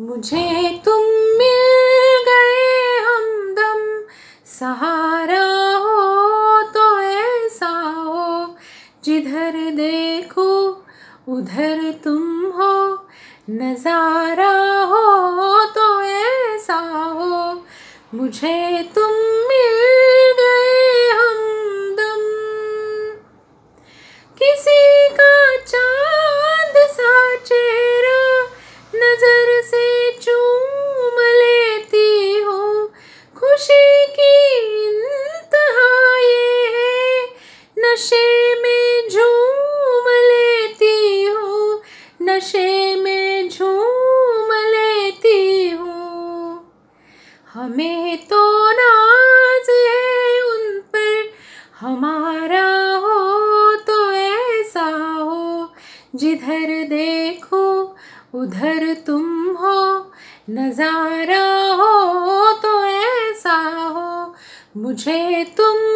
मुझे तुम मिल गए हमदम सहारा हो तो ऐसा हो जिधर देखो उधर तुम हो नज़ारा हो तो ऐसा हो मुझे तुम नशे में झूम लेती हूँ नशे में झूम लेती हूँ हमें तो नाज है उन पर हमारा हो तो ऐसा हो जिधर देखो उधर तुम हो नज़ारा हो तो ऐसा हो मुझे तुम